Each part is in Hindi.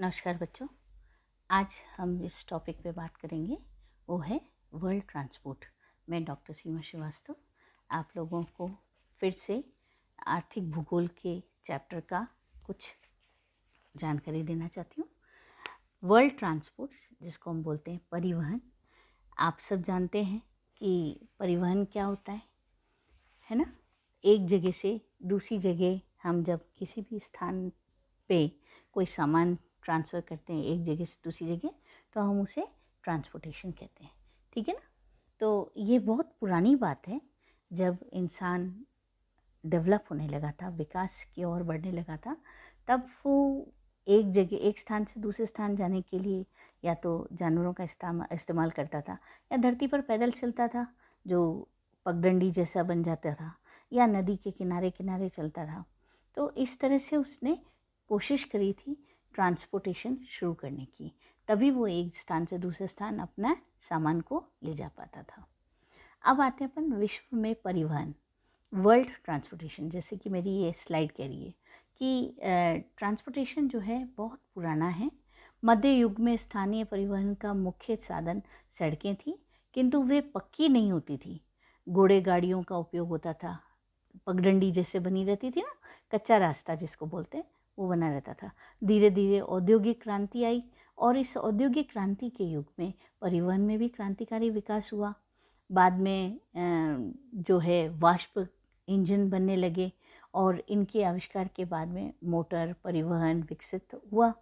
नमस्कार बच्चों आज हम जिस टॉपिक पे बात करेंगे वो है वर्ल्ड ट्रांसपोर्ट मैं डॉक्टर सीमा श्रीवास्तव आप लोगों को फिर से आर्थिक भूगोल के चैप्टर का कुछ जानकारी देना चाहती हूँ वर्ल्ड ट्रांसपोर्ट जिसको हम बोलते हैं परिवहन आप सब जानते हैं कि परिवहन क्या होता है है ना एक जगह से दूसरी जगह हम जब किसी भी स्थान पे कोई सामान ट्रांसफ़र करते हैं एक जगह से दूसरी जगह तो हम उसे ट्रांसपोर्टेशन कहते हैं ठीक है ना तो ये बहुत पुरानी बात है जब इंसान डेवलप होने लगा था विकास की ओर बढ़ने लगा था तब वो एक जगह एक स्थान से दूसरे स्थान जाने के लिए या तो जानवरों का इस्तेमाल करता था या धरती पर पैदल चलता था जो पगडंडी जैसा बन जाता था या नदी के किनारे किनारे चलता था तो इस तरह से उसने कोशिश करी थी ट्रांसपोर्टेशन शुरू करने की तभी वो एक स्थान से दूसरे स्थान अपना सामान को ले जा पाता था अब आते हैं अपन विश्व में परिवहन वर्ल्ड ट्रांसपोर्टेशन जैसे कि मेरी ये स्लाइड कह रही है कि ट्रांसपोर्टेशन जो है बहुत पुराना है मध्य युग में स्थानीय परिवहन का मुख्य साधन सड़कें थी किंतु वे पक्की नहीं होती थी घोड़े गाड़ियों का उपयोग होता था पगडंडी जैसे बनी रहती थी ना कच्चा रास्ता जिसको बोलते हैं वो बना रहता था धीरे धीरे औद्योगिक क्रांति आई और इस औद्योगिक क्रांति के युग में परिवहन में भी क्रांतिकारी विकास हुआ बाद में जो है वाष्प इंजन बनने लगे और इनके आविष्कार के बाद में मोटर परिवहन विकसित हुआ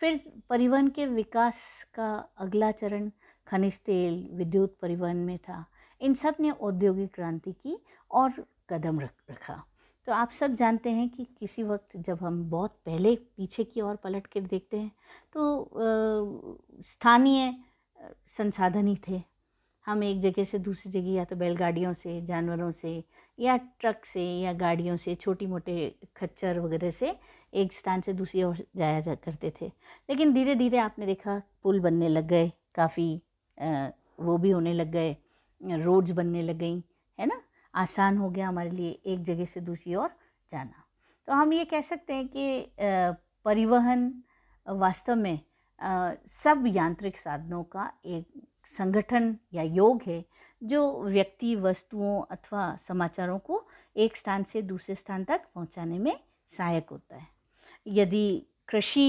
फिर परिवहन के विकास का अगला चरण खनिज तेल विद्युत परिवहन में था इन सब ने औद्योगिक क्रांति की और कदम रख रखा तो आप सब जानते हैं कि किसी वक्त जब हम बहुत पहले पीछे की ओर पलट कर देखते हैं तो स्थानीय संसाधन ही थे हम एक जगह से दूसरी जगह या तो बैलगाड़ियों से जानवरों से या ट्रक से या गाड़ियों से छोटी मोटे खच्चर वगैरह से एक स्थान से दूसरी ओर जाया जा करते थे लेकिन धीरे धीरे आपने देखा पुल बनने लग गए काफ़ी वो भी होने लग गए रोड्स बनने लग गई है ना आसान हो गया हमारे लिए एक जगह से दूसरी ओर जाना तो हम ये कह सकते हैं कि परिवहन वास्तव में सब यांत्रिक साधनों का एक संगठन या योग है जो व्यक्ति वस्तुओं अथवा समाचारों को एक स्थान से दूसरे स्थान तक पहुंचाने में सहायक होता है यदि कृषि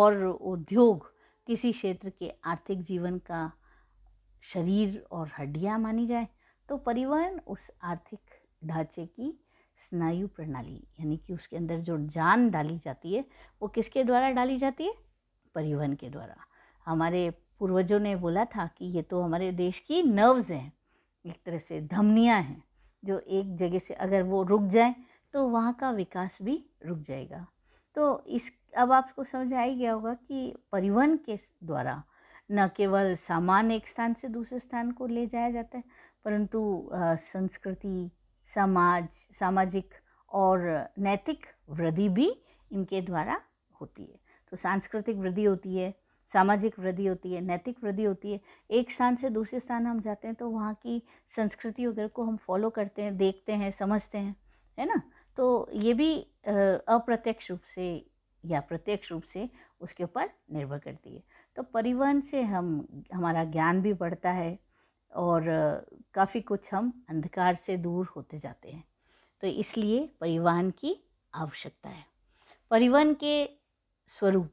और उद्योग किसी क्षेत्र के आर्थिक जीवन का शरीर और हड्डियां मानी जाए तो परिवहन उस आर्थिक ढांचे की स्नायु प्रणाली यानी कि उसके अंदर जो जान डाली जाती है वो किसके द्वारा डाली जाती है परिवहन के द्वारा हमारे पूर्वजों ने बोला था कि ये तो हमारे देश की नर्व्स हैं एक तरह से धमनियाँ हैं जो एक जगह से अगर वो रुक जाए तो वहाँ का विकास भी रुक जाएगा तो इस अब आपको समझ आ ही गया होगा कि परिवहन के द्वारा न केवल सामान एक स्थान से दूसरे स्थान को ले जाया जाता है परंतु संस्कृति समाज सामाजिक और नैतिक वृद्धि भी इनके द्वारा होती है तो सांस्कृतिक वृद्धि होती है सामाजिक वृद्धि होती है नैतिक वृद्धि होती है एक स्थान से दूसरे स्थान हम जाते हैं तो वहाँ की संस्कृति वगैरह को हम फॉलो करते हैं देखते हैं समझते हैं है ना तो ये भी अप्रत्यक्ष रूप से या प्रत्यक्ष रूप से उसके ऊपर निर्भर करती है तो परिवहन से हम हमारा ज्ञान भी बढ़ता है और काफ़ी कुछ हम अंधकार से दूर होते जाते हैं तो इसलिए परिवहन की आवश्यकता है परिवहन के स्वरूप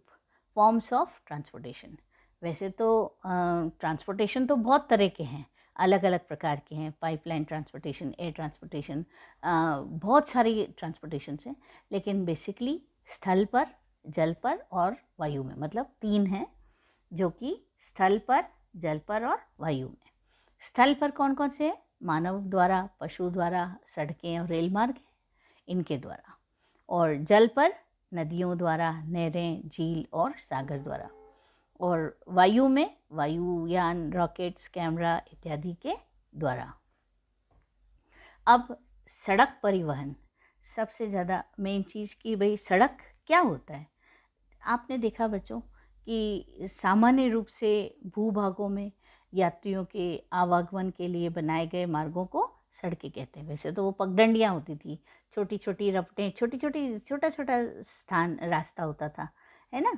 फॉर्म्स ऑफ ट्रांसपोर्टेशन वैसे तो ट्रांसपोर्टेशन तो बहुत तरह के हैं अलग अलग प्रकार के हैं पाइपलाइन ट्रांसपोर्टेशन एयर ट्रांसपोर्टेशन बहुत सारी ट्रांसपोर्टेशन हैं लेकिन बेसिकली स्थल पर जल पर और वायु में मतलब तीन हैं जो कि स्थल पर जल पर और वायु में स्थल पर कौन कौन से है मानव द्वारा पशु द्वारा सड़कें और रेल मार्ग इनके द्वारा और जल पर नदियों द्वारा नहरें झील और सागर द्वारा और वायु में वायुयान रॉकेट्स कैमरा इत्यादि के द्वारा अब सड़क परिवहन सबसे ज़्यादा मेन चीज़ कि भाई सड़क क्या होता है आपने देखा बच्चों कि सामान्य रूप से भूभागों में यात्रियों के आवागमन के लिए बनाए गए मार्गों को सड़कें कहते हैं वैसे तो वो पगडंडियाँ होती थी छोटी छोटी रपटें छोटी छोटी छोटा छोटा स्थान रास्ता होता था है ना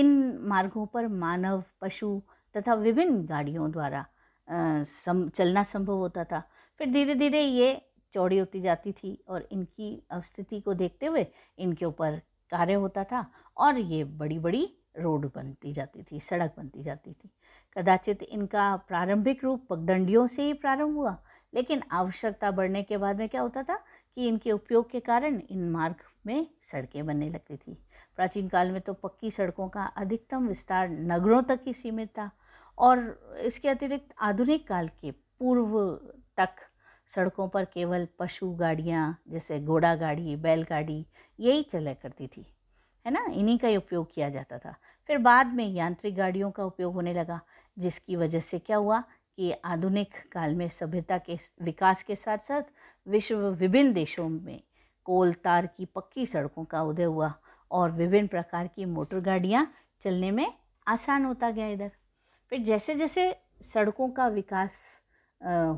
इन मार्गों पर मानव पशु तथा विभिन्न गाड़ियों द्वारा सम, चलना संभव होता था फिर धीरे धीरे ये चौड़ी होती जाती थी और इनकी अवस्थिति को देखते हुए इनके ऊपर कार्य होता था और ये बड़ी बड़ी रोड बनती जाती थी सड़क बनती जाती थी कदाचित इनका प्रारंभिक रूप पगडंडियों से ही प्रारंभ हुआ लेकिन आवश्यकता बढ़ने के बाद में क्या होता था कि इनके उपयोग के कारण इन मार्ग में सड़कें बनने लगती थी प्राचीन काल में तो पक्की सड़कों का अधिकतम विस्तार नगरों तक ही सीमित था और इसके अतिरिक्त आधुनिक काल के पूर्व तक सड़कों पर केवल पशु गाड़ियाँ जैसे घोड़ा गाड़ी बैलगाड़ी यही चला करती थी है ना इन्हीं का उपयोग किया जाता था फिर बाद में यांत्रिक गाड़ियों का उपयोग होने लगा जिसकी वजह से क्या हुआ कि आधुनिक काल में सभ्यता के विकास के साथ साथ विश्व विभिन्न देशों में कोल तार की पक्की सड़कों का उदय हुआ और विभिन्न प्रकार की मोटर गाड़ियाँ चलने में आसान होता गया इधर फिर जैसे जैसे सड़कों का विकास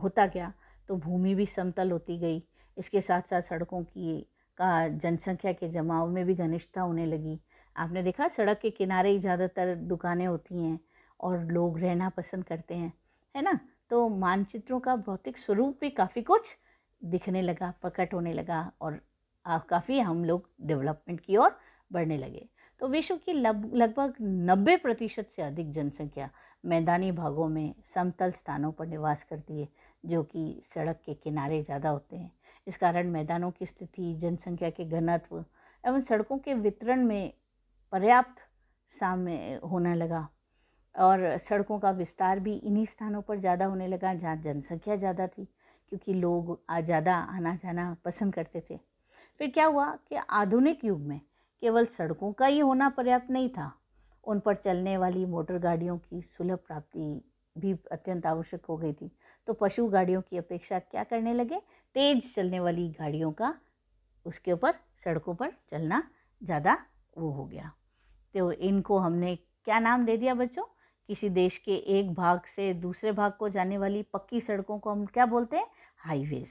होता गया तो भूमि भी समतल होती गई इसके साथ साथ सड़कों की का जनसंख्या के जमाव में भी घनिष्ठता होने लगी आपने देखा सड़क के किनारे ही ज़्यादातर दुकानें होती हैं और लोग रहना पसंद करते हैं है ना तो मानचित्रों का भौतिक स्वरूप भी काफ़ी कुछ दिखने लगा प्रकट होने लगा और काफ़ी हम लोग डेवलपमेंट की ओर बढ़ने लगे तो विश्व की लगभग नब्बे प्रतिशत से अधिक जनसंख्या मैदानी भागों में समतल स्थानों पर निवास करती है जो कि सड़क के किनारे ज़्यादा होते हैं इस कारण मैदानों की स्थिति जनसंख्या के घनत्व एवं सड़कों के वितरण में पर्याप्त सामने होने लगा और सड़कों का विस्तार भी इन्हीं स्थानों पर ज़्यादा होने लगा जहाँ जनसंख्या ज़्यादा थी क्योंकि लोग ज़्यादा आना जाना पसंद करते थे फिर क्या हुआ कि आधुनिक युग में केवल सड़कों का ही होना पर्याप्त नहीं था उन पर चलने वाली मोटर गाड़ियों की सुलभ प्राप्ति भी अत्यंत आवश्यक हो गई थी तो पशु गाड़ियों की अपेक्षा क्या करने लगे तेज चलने वाली गाड़ियों का उसके ऊपर सड़कों पर चलना ज़्यादा वो हो गया तो इनको हमने क्या नाम दे दिया बच्चों किसी देश के एक भाग से दूसरे भाग को जाने वाली पक्की सड़कों को हम क्या बोलते हैं हाईवेज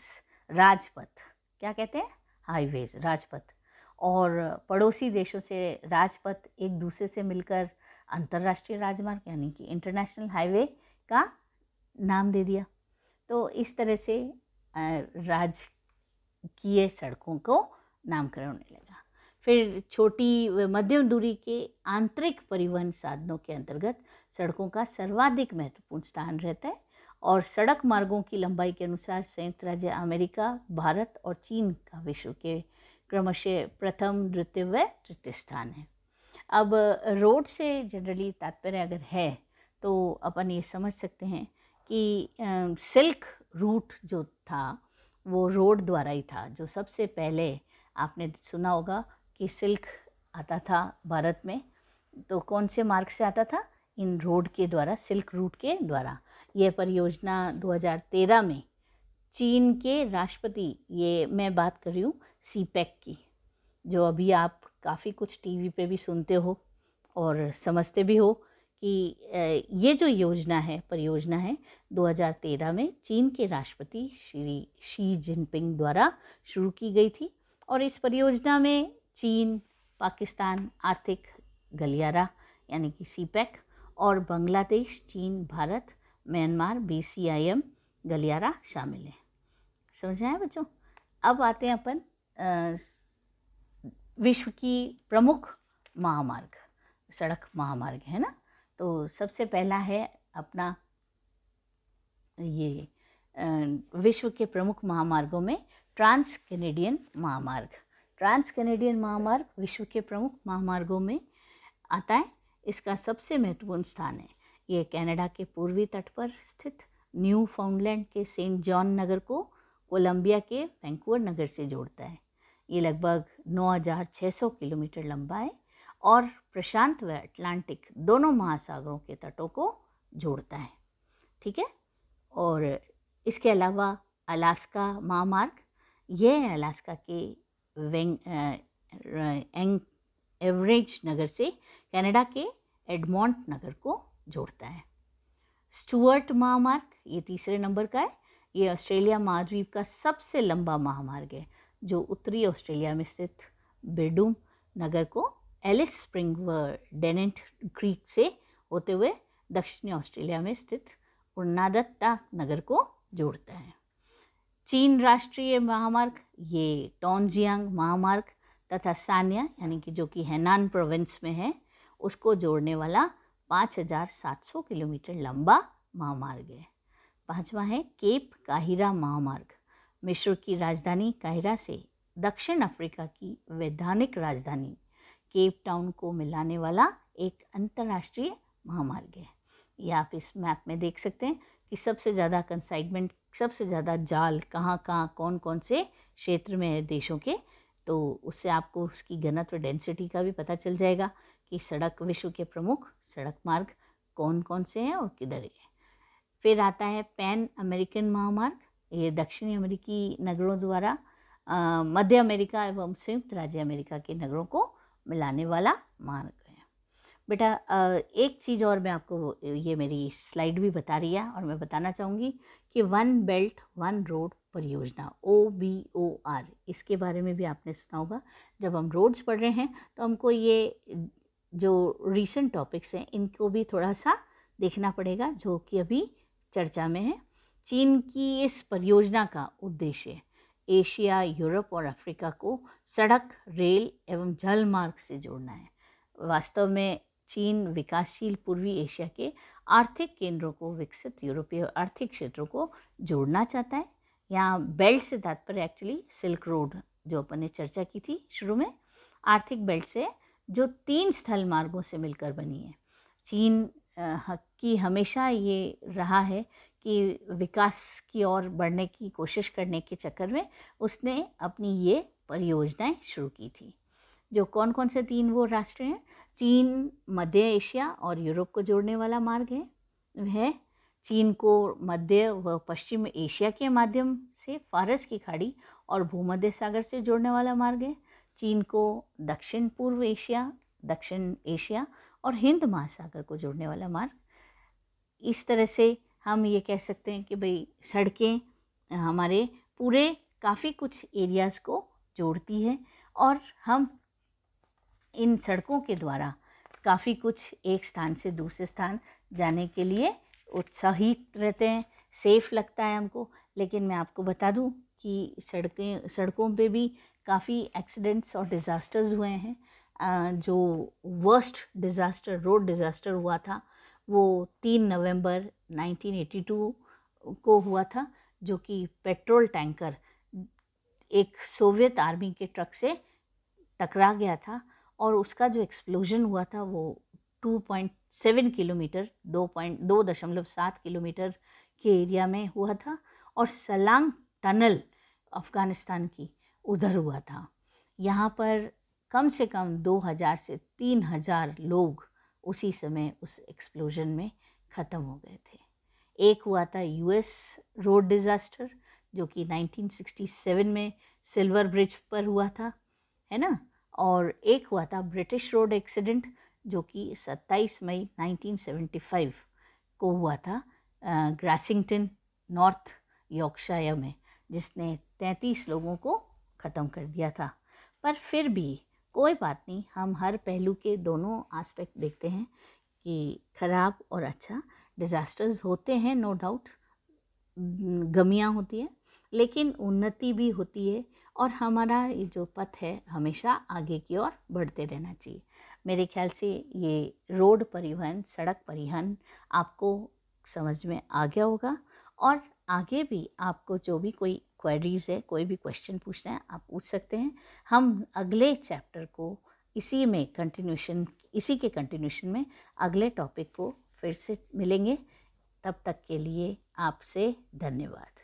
राजपथ क्या कहते हैं हाईवेज राजपथ और पड़ोसी देशों से राजपथ एक दूसरे से मिलकर अंतर्राष्ट्रीय राजमार्ग यानी कि इंटरनेशनल हाईवे का नाम दे दिया तो इस तरह से राजकीय सड़कों को नामकरण होने लगा फिर छोटी मध्यम दूरी के आंतरिक परिवहन साधनों के अंतर्गत सड़कों का सर्वाधिक महत्वपूर्ण स्थान रहता है और सड़क मार्गों की लंबाई के अनुसार संयुक्त राज्य अमेरिका भारत और चीन का विश्व के क्रमशः प्रथम द्वितीय व तृतीय स्थान है अब रोड से जनरली तात्पर्य अगर है तो अपन ये समझ सकते हैं कि सिल्क रूट जो था वो रोड द्वारा ही था जो सबसे पहले आपने सुना होगा कि सिल्क आता था भारत में तो कौन से मार्ग से आता था इन रोड के द्वारा सिल्क रूट के द्वारा यह परियोजना 2013 में चीन के राष्ट्रपति ये मैं बात कर रही हूँ सी की जो अभी आप काफ़ी कुछ टीवी पे भी सुनते हो और समझते भी हो कि ये जो योजना है परियोजना है 2013 में चीन के राष्ट्रपति श्री शी जिनपिंग द्वारा शुरू की गई थी और इस परियोजना में चीन पाकिस्तान आर्थिक गलियारा यानी कि पैक और बांग्लादेश चीन Bharat Myanmar B C I M गलियारा शामिल हैं समझ आए बच्चों अब आते हैं अपन विश्व की प्रमुख महामार्ग सड़क महामार्ग है ना तो सबसे पहला है अपना ये विश्व के प्रमुख महामार्गों में ट्रांस कैनेडियन महामार्ग ट्रांस कैनेडियन महामार्ग विश्व के प्रमुख महामार्गों में आता है इसका सबसे महत्वपूर्ण स्थान है ये कनाडा के पूर्वी तट पर स्थित न्यू फाउंडलैंड के सेंट जॉन नगर को कोलंबिया के वैंकूवर नगर से जोड़ता है ये लगभग 9,600 किलोमीटर लंबा है और प्रशांत व अटलांटिक दोनों महासागरों के तटों को जोड़ता है ठीक है और इसके अलावा अलास्का महामार्ग यह अलास्का के वेंग एंग एवरेज नगर से कनाडा के एडमोंट नगर को जोड़ता है स्टुअर्ट महामार्ग ये तीसरे नंबर का है ये ऑस्ट्रेलिया महाद्वीप का सबसे लंबा महामार्ग है जो उत्तरी ऑस्ट्रेलिया में स्थित बेडूम नगर को एलिस स्प्रिंग व डेनेंट क्रीक से होते हुए दक्षिणी ऑस्ट्रेलिया में स्थित उन्नादत्ता नगर को जोड़ता है चीन राष्ट्रीय महामार्ग ये टोंजियांग महामार्ग तथा सान्या यानी कि जो कि हैनान प्रोविंस में है उसको जोड़ने वाला 5,700 किलोमीटर लंबा महामार्ग है पांचवा है केप काहिरा महामार्ग मिश्र की राजधानी काहिरा से दक्षिण अफ्रीका की वैधानिक राजधानी केप टाउन को मिलाने वाला एक अंतर्राष्ट्रीय महामार्ग है ये आप इस मैप में देख सकते हैं कि सबसे ज़्यादा कंसाइनमेंट सबसे ज़्यादा जाल कहाँ कहाँ कौन कौन से क्षेत्र में है देशों के तो उससे आपको उसकी घनत्व डेंसिटी का भी पता चल जाएगा कि सड़क विश्व के प्रमुख सड़क मार्ग कौन कौन से हैं और किधर है फिर आता है पैन अमेरिकन महामार्ग ये दक्षिणी अमेरिकी नगरों द्वारा मध्य अमेरिका एवं संयुक्त राज्य अमेरिका के नगरों को मिलाने वाला मार्ग है बेटा एक चीज़ और मैं आपको ये मेरी स्लाइड भी बता रही है और मैं बताना चाहूँगी कि वन बेल्ट वन रोड परियोजना ओ बी ओ आर इसके बारे में भी आपने सुना होगा जब हम रोड्स पढ़ रहे हैं तो हमको ये जो रिसेंट टॉपिक्स हैं इनको भी थोड़ा सा देखना पड़ेगा जो कि अभी चर्चा में है चीन की इस परियोजना का उद्देश्य एशिया यूरोप और अफ्रीका को सड़क रेल एवं जल मार्ग से जोड़ना है वास्तव में चीन विकासशील पूर्वी एशिया के आर्थिक केंद्रों को विकसित यूरोपीय आर्थिक क्षेत्रों को जोड़ना चाहता है यहाँ बेल्ट से तात्पर्य एक्चुअली सिल्क रोड जो अपन ने चर्चा की थी शुरू में आर्थिक बेल्ट से जो तीन स्थल मार्गों से मिलकर बनी है चीन की हमेशा ये रहा है कि विकास की ओर बढ़ने की कोशिश करने के चक्कर में उसने अपनी ये परियोजनाएं शुरू की थी जो कौन कौन से तीन वो राष्ट्र हैं चीन मध्य एशिया और यूरोप को जोड़ने वाला मार्ग है वह चीन को मध्य व पश्चिम एशिया के माध्यम से फारस की खाड़ी और भूमध्य सागर से जोड़ने वाला मार्ग है चीन को दक्षिण पूर्व एशिया दक्षिण एशिया और हिंद महासागर को जोड़ने वाला मार्ग इस तरह से हम ये कह सकते हैं कि भाई सड़कें हमारे पूरे काफ़ी कुछ एरियाज़ को जोड़ती है और हम इन सड़कों के द्वारा काफ़ी कुछ एक स्थान से दूसरे स्थान जाने के लिए उत्साहित रहते हैं सेफ़ लगता है हमको लेकिन मैं आपको बता दूं कि सड़कें सड़कों पे भी काफ़ी एक्सीडेंट्स और डिज़ास्टर्स हुए हैं जो वर्स्ट डिज़ास्टर रोड डिज़ास्टर हुआ था वो तीन नवंबर 1982 को हुआ था जो कि पेट्रोल टैंकर एक सोवियत आर्मी के ट्रक से टकरा गया था और उसका जो एक्सप्लोजन हुआ था वो 2.7 किलोमीटर दो पॉइंट दो दशमलव सात किलोमीटर के एरिया में हुआ था और सलांग टनल अफ़गानिस्तान की उधर हुआ था यहाँ पर कम से कम 2000 से 3000 लोग उसी समय उस एक्सप्लोजन में ख़त्म हो गए थे एक हुआ था यूएस रोड डिज़ास्टर जो कि 1967 में सिल्वर ब्रिज पर हुआ था है ना और एक हुआ था ब्रिटिश रोड एक्सीडेंट जो कि 27 मई 1975 को हुआ था ग्रासिंगटन नॉर्थ यॉर्कशायर में जिसने 33 लोगों को ख़त्म कर दिया था पर फिर भी कोई बात नहीं हम हर पहलू के दोनों एस्पेक्ट देखते हैं कि ख़राब और अच्छा डिज़ास्टर्स होते हैं नो डाउट गमियाँ होती हैं लेकिन उन्नति भी होती है और हमारा ये जो पथ है हमेशा आगे की ओर बढ़ते रहना चाहिए मेरे ख्याल से ये रोड परिवहन सड़क परिवहन आपको समझ में आ गया होगा और आगे भी आपको जो भी कोई क्वेरीज है कोई भी क्वेश्चन पूछना है आप पूछ सकते हैं हम अगले चैप्टर को इसी में कंटिन्यूशन इसी के कंटिन्यूशन में अगले टॉपिक को फिर से मिलेंगे तब तक के लिए आपसे धन्यवाद